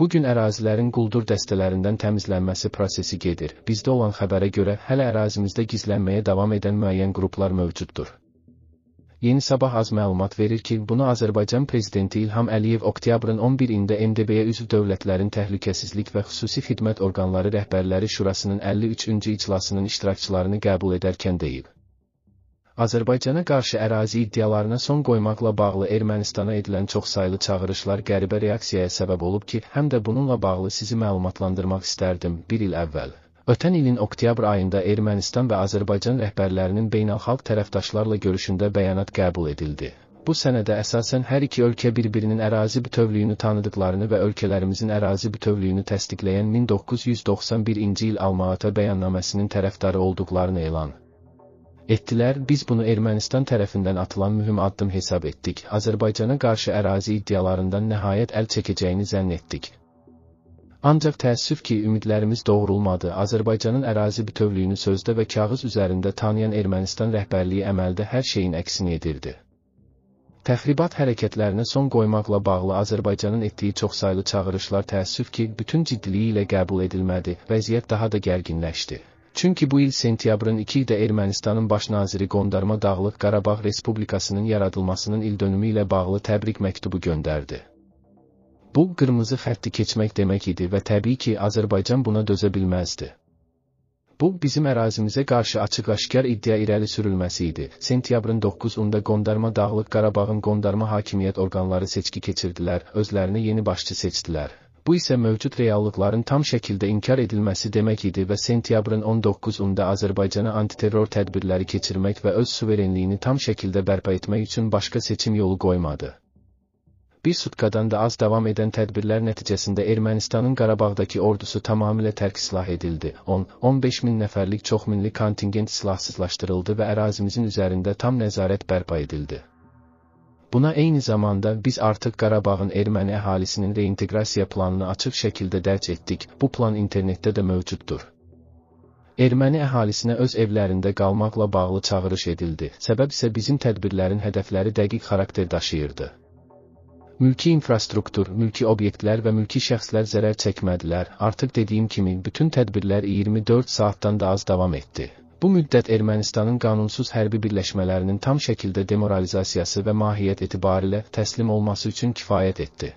Bugün ərazilərin quldur dəstələrindən təmizlənməsi prosesi gedir. Bizdə olan xəbərə görə hələ ərazimizdə gizlənməyə davam edən müəyyən qruplar mövcuddur. Yeni Sabah az məlumat verir ki, bunu Azərbaycan prezidenti İlham Əliyev oktyabrın 11-də MDB-yə üzv dövlətlərin təhlükəsizlik və xüsusi xidmət orqanları rəhbərləri şurasının 53-cü iclasının iştirakçılarını qəbul edərkən deyib. Azərbaycana qarşı ərazi iddialarına son qoymaqla bağlı Ermənistana edilən çoxsaylı çağırışlar qəribə reaksiyaya səbəb olub ki, həm də bununla bağlı sizi məlumatlandırmaq istərdim bir il əvvəl. Ötən ilin oktyabr ayında Ermənistan və Azərbaycan rəhbərlərinin beynəlxalq tərəfdaşlarla görüşündə bəyanat qəbul edildi bu sənədə əsasən hər iki ölkə bir-birinin ərazi bütövlüyünü tanıdıqlarını və ölkələrimizin ərazi bütövlüyünü təsdiqləyən 1991-ci il Almaata bəyannaməsinin tərəfdarı olduqlarını elan etdilər. Biz bunu Ermənistan tərəfindən atılan mühüm addım hesab etdik. Azərbaycana qarşı ərazi iddialarından nəhayət əl çəkəcəyini zənn etdik. Ancaq təəssüf ki, ümidlərimiz doğrulmadı. Azərbaycanın ərazi bütövlüyünü sözdə və kağız üzərində tanıyan Ermənistan rəhbərliyi əməldə hər şeyin əksini edirdi. Təxribat hərəkətlərinə son qoymaqla bağlı Azərbaycanın etdiyi çoxsaylı çağırışlar təəssüf ki, bütün ciddiliyi ilə qəbul edilmədi, vəziyyət daha da gərginləşdi. Çünki bu il sentyabrın 2-də Ermənistanın baş naziri Qondarma Dağlıq Qarabağ Respublikasının yaradılmasının il dönümü ilə bağlı təbrik məktubu göndərdi. Bu, qırmızı xətti keçmək demək idi və təbii ki, Azərbaycan buna dözə bilməzdi. Bu, bizim ərazimizə qarşı açıq-aşkar iddia irəli sürülməsi idi. Sentyabrın 9-unda Qondarma Dağlıq Qarabağın Qondarma hakimiyyət orqanları seçki keçirdilər, özlərinə yeni başçı seçdilər Bu isə mövcud reallıqların tam şəkildə inkar edilməsi demək idi və sentyabrın 19-unda Azərbaycana antiterror tədbirləri keçirmək və öz suverenliyini tam şəkildə bərpa etmək üçün başqa seçim yolu qoymadı. Bir sutkadan da az davam edən tədbirlər nəticəsində Ermənistanın Qarabağdakı ordusu tamamilə tərk silah edildi. 10-15 min nəfərlik çoxminli kontingent silahsızlaşdırıldı və ərazimizin üzərində tam nəzarət bərpa edildi. Buna eyni zamanda biz artıq Qarabağın erməni əhalisinin reinteqrasiya planını açıq şəkildə dərc etdik. Bu plan internetdə də mövcuddur. Erməni əhalisinə öz evlərində qalmaqla bağlı çağırış edildi. Səbəb isə bizim tədbirlərin hədəfləri dəqiq xarakter daşıyırdı. Mülki infrastruktur, mülki obyektlər və mülki şəxslər zərər çəkmədilər. Artıq dediyim kimi bütün tədbirlər 24 saatdan da az davam etdi. Bu müddət Ermənistanın qanunsuz hərbi birləşmələrinin tam şəkildə demoralizasiyası və mahiyyət etibarilə təslim olması üçün kifayət etdi.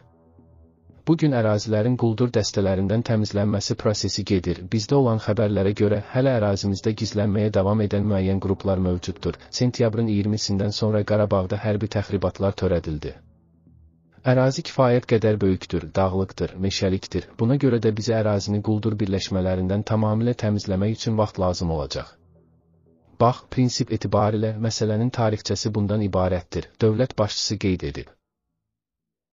Bugün ərazilərin quldur dəstələrindən təmizlənməsi prosesi gedir. Bizdə olan xəbərlərə görə hələ ərazimizdə gizlənməyə davam edən müəyyən qruplar mövcuddur. Sentyabrın 20-sindən sonra Qarabağda hərbi təxribatlar törədildi. Ərazi kifayət qədər böyükdür, dağlıqdır, meşəlikdir. Buna görə də bizə ərazini quldur birləşmələrindən tamamilə təmizləmək üçün vaxt lazım olacaq. Bax, prinsip etibarilə məsələnin tarixçəsi bundan ibarətdir, dövlət başçısı qeyd edib.